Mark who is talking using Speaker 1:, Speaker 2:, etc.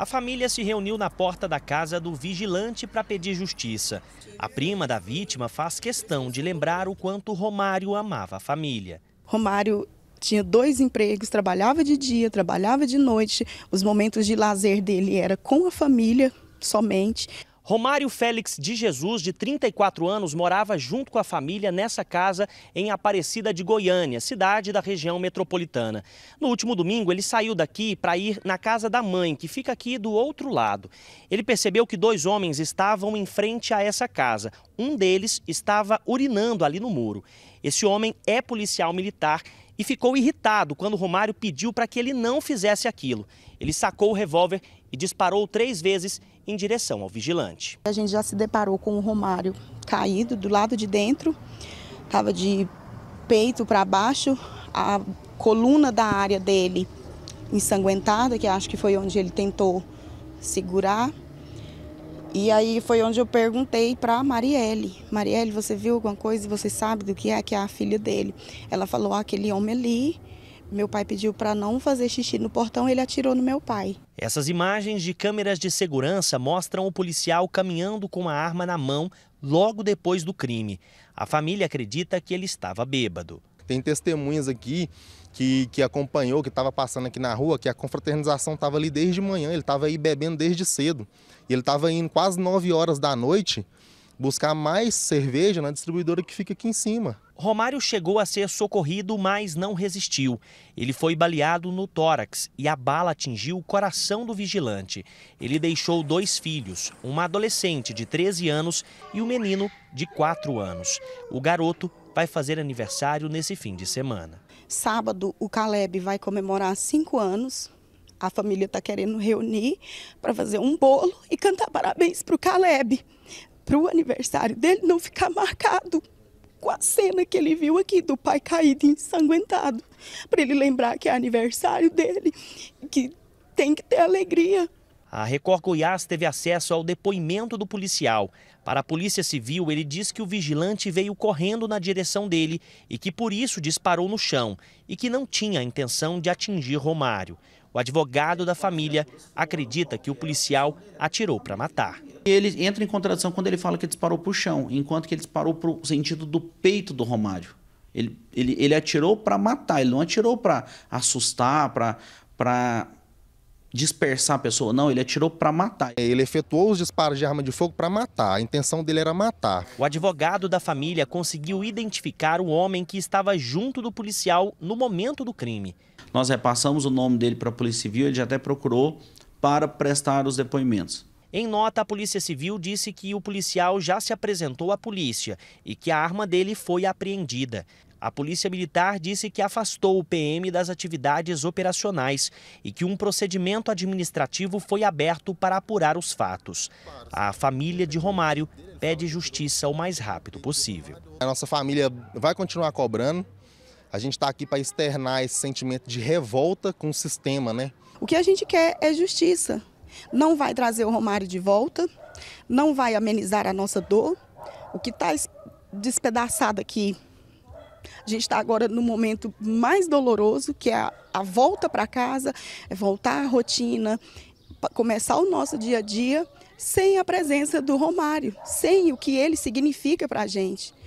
Speaker 1: A família se reuniu na porta da casa do vigilante para pedir justiça. A prima da vítima faz questão de lembrar o quanto Romário amava a família.
Speaker 2: Romário tinha dois empregos, trabalhava de dia, trabalhava de noite. Os momentos de lazer dele era com a família somente.
Speaker 1: Romário Félix de Jesus, de 34 anos, morava junto com a família nessa casa em Aparecida de Goiânia, cidade da região metropolitana. No último domingo, ele saiu daqui para ir na casa da mãe, que fica aqui do outro lado. Ele percebeu que dois homens estavam em frente a essa casa. Um deles estava urinando ali no muro. Esse homem é policial militar e ficou irritado quando Romário pediu para que ele não fizesse aquilo. Ele sacou o revólver e disparou três vezes em direção ao vigilante.
Speaker 2: A gente já se deparou com o Romário caído do lado de dentro, estava de peito para baixo, a coluna da área dele ensanguentada, que acho que foi onde ele tentou segurar. E aí foi onde eu perguntei para Marielle. Marielle, você viu alguma coisa? Você sabe do que é que é a filha dele? Ela falou: ah, aquele homem ali. Meu pai pediu para não fazer xixi no portão, ele atirou no meu pai.
Speaker 1: Essas imagens de câmeras de segurança mostram o policial caminhando com a arma na mão
Speaker 3: logo depois do crime. A família acredita que ele estava bêbado. Tem testemunhas aqui que, que acompanhou, que estava passando aqui na rua, que a confraternização estava ali desde manhã, ele estava aí bebendo desde cedo. E ele estava indo quase 9 horas da noite buscar mais cerveja na distribuidora que fica aqui em cima. Romário chegou a ser socorrido,
Speaker 1: mas não resistiu. Ele foi baleado no tórax e a bala atingiu o coração do vigilante. Ele deixou dois filhos, uma adolescente de 13 anos e um menino de 4 anos. O garoto vai fazer aniversário nesse fim de semana.
Speaker 2: Sábado, o Caleb vai comemorar cinco anos. A família está querendo reunir para fazer um bolo e cantar parabéns para o Caleb, para o aniversário dele não ficar marcado com a cena que ele viu aqui do pai caído ensanguentado, para ele lembrar que é aniversário dele, que tem que ter alegria.
Speaker 1: A Record Goiás teve acesso ao depoimento do policial. Para a Polícia Civil, ele diz que o vigilante veio correndo na direção dele e que por isso disparou no chão e que não tinha a intenção de atingir Romário. O advogado da família acredita que o policial atirou para matar. Ele entra em contradição quando ele fala que disparou para o chão, enquanto que ele disparou para o sentido do peito do Romário. Ele, ele, ele atirou
Speaker 3: para matar, ele não atirou para assustar, para dispersar a pessoa, não, ele atirou para matar. É, ele efetuou os disparos de arma de fogo para matar, a intenção dele era matar.
Speaker 1: O advogado da família conseguiu identificar o homem que
Speaker 3: estava junto do
Speaker 1: policial no momento do crime. Nós repassamos o nome dele para a Polícia Civil, ele já até procurou para prestar os depoimentos. Em nota, a Polícia Civil disse que o policial já se apresentou à polícia e que a arma dele foi apreendida. A Polícia Militar disse que afastou o PM das atividades operacionais e que um procedimento administrativo foi aberto para apurar os fatos. A família de Romário pede
Speaker 3: justiça o mais rápido possível. A nossa família vai continuar cobrando. A gente está aqui para externar esse sentimento de revolta com o sistema, né?
Speaker 2: O que a gente quer é justiça. Não vai trazer o Romário de volta, não vai amenizar a nossa dor. O que está despedaçado aqui a gente está agora no momento mais doloroso, que é a, a volta para casa, é voltar à rotina, começar o nosso dia a dia sem a presença do Romário, sem o que ele significa para a gente.